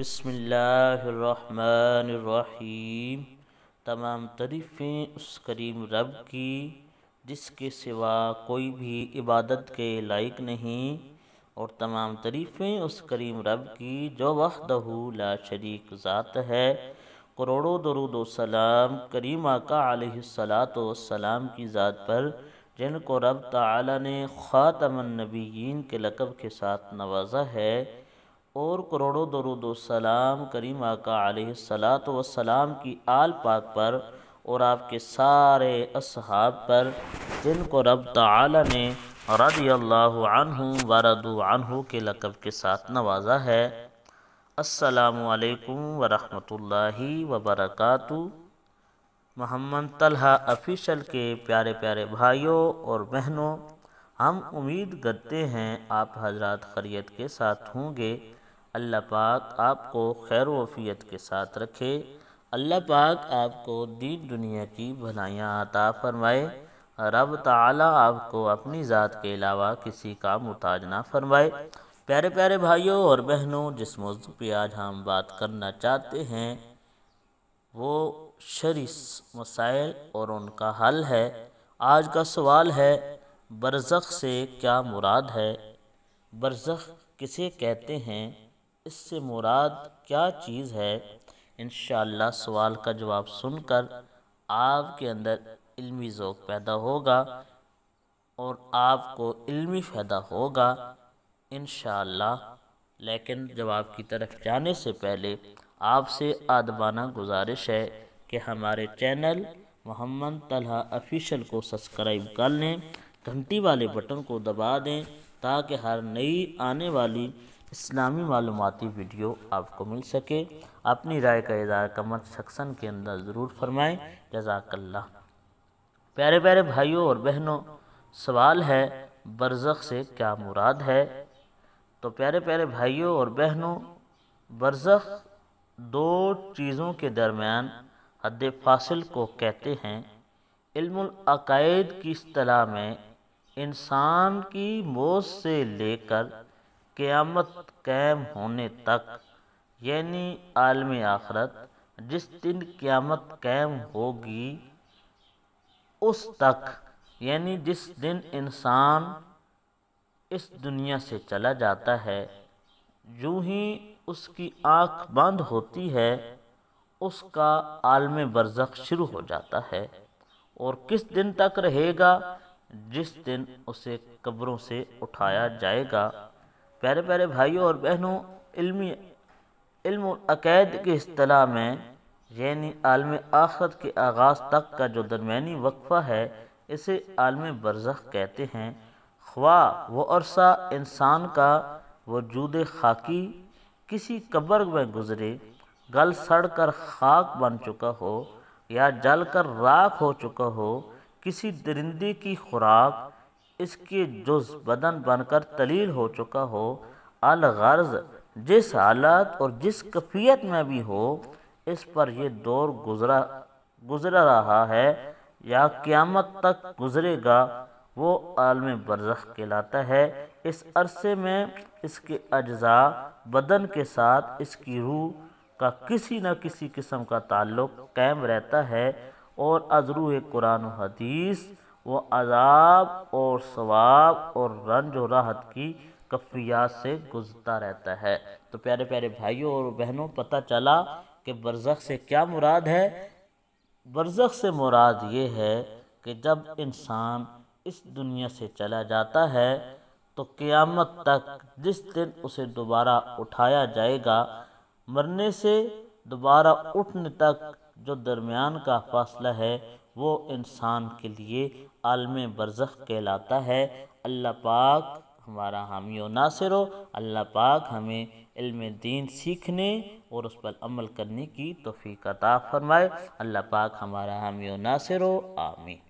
बसमीम तमाम तरीफ़ें उस करीम रब की जिसके सिवा कोई भी इबादत के लायक नहीं और तमाम तरीफ़ें उस करीम रब की जो वहदहू ला शरीक ज़ात है करोड़ों दरुद सलाम का आका सलाम की ज़ात पर जिनको रब तला ने ख़ातमनबीन के लकब के साथ नवाजा है और करोड़ों दरुद सलाम करीम आका सलात वसलाम की आल पाक पर और आपके सारे असहाब पर जिनको रब तला ने रदी अल्लाह वरदू के लकब के साथ नवाजा है असलकम वरहमतुल्लाहि वबरकू मोहम्मद तलहा अफीशल के प्यारे प्यारे भाइयों और बहनों हम उम्मीद करते हैं आप हजरत खरीत के साथ होंगे अल्लाह पाक आपको खैर वफ़ीत के साथ रखे अल्लाह पाक आपको दीन दुनिया की भलाइयाँ आता फरमाए रब ताला आपको अपनी ज़ात के अलावा किसी का मुताज ना फरमाए प्यारे प्यारे भाइयों और बहनों जिस मौजू पर आज हम बात करना चाहते हैं वो शरीस मसाइल और उनका हल है आज का सवाल है बरज़ख़ से क्या मुराद है बरज़ख़ किसे कहते हैं इससे मुराद क्या चीज़ है इन सवाल का जवाब सुनकर आपके अंदर इल्मी ओक पैदा होगा और आपको इल्मी फ़ायदा होगा इन लेकिन जवाब की तरफ जाने से पहले आपसे आदबाना गुजारिश है कि हमारे चैनल मोहम्मद तलह ऑफिशियल को सब्सक्राइब कर लें घंटी वाले बटन को दबा दें ताकि हर नई आने वाली इस्लामी मालूमती वीडियो आपको मिल सके अपनी राय का इजहार कमर सेक्शन के अंदर ज़रूर फरमाएँ जजाकल्ला प्यारे प्यारे भाइयों और बहनों सवाल है बरज़ से क्या मुराद है तो प्यारे प्यारे भाइयों और बहनों बरज़ दो चीज़ों के दरमियान हद फासिल को कहते हैं इल्मद की असलाह में इंसान की मौत से लेकर क़यामत कैम होने तक यानी आलम आखरत जिस दिन क़यामत कैम होगी उस तक यानी जिस दिन इंसान इस दुनिया से चला जाता है जो ही उसकी आँख बंद होती है उसका आलम बरज़ख शुरू हो जाता है और किस दिन तक रहेगा जिस दिन उसे कब्रों से उठाया जाएगा प्यारे प्यारे भाइयों और बहनों इल्मी इल्म अकैद के अतलाह में यानी आलम आख़त के आगाज़ तक का जो दरमिया वक्फ़ा है इसे आलम बरज़ कहते हैं ख्वा वो अरसा इंसान का वजूद खाकी किसी कब्र में गुजरे गल सड़ कर खाक बन चुका हो या जल कर राख हो चुका हो किसी दरिंदे की खुराक इसकी जुज बदन बनकर तलील हो चुका हो अलगर्ज जिस हालत और जिस कफियत में भी हो इस पर यह दौर गुजरा गुजरा रहा है या क़्यामत तक गुजरेगा वो आलम बरज़ कहलाता है इस अरसे में इसके अज्जा बदन के साथ इसकी रूह का किसी न किसी किस्म का ताल्लुक़ कायम रहता है और अजरू कुरान हदीस वो अजाब और सवाब और रंज और राहत की कफियात से गुजरता रहता है तो प्यारे प्यारे भाइयों और बहनों पता चला कि बरज़ख से क्या मुराद है बरज़ख से मुराद ये है कि जब इंसान इस दुनिया से चला जाता है तो क़यामत तक जिस दिन उसे दोबारा उठाया जाएगा मरने से दोबारा उठने तक जो दरमियान का फासला है वो इंसान के लिए आलम बरज़ कहलाता है अल्लाह पाक हमारा हामी नासिर हो अल्लाह पाक हमें इल्म दीन सीखने और उस पर अमल करने की तोफ़ी का ताफ़ फ़रमाए अल्लाह पाक हमारा हामी नासिर हो आमीन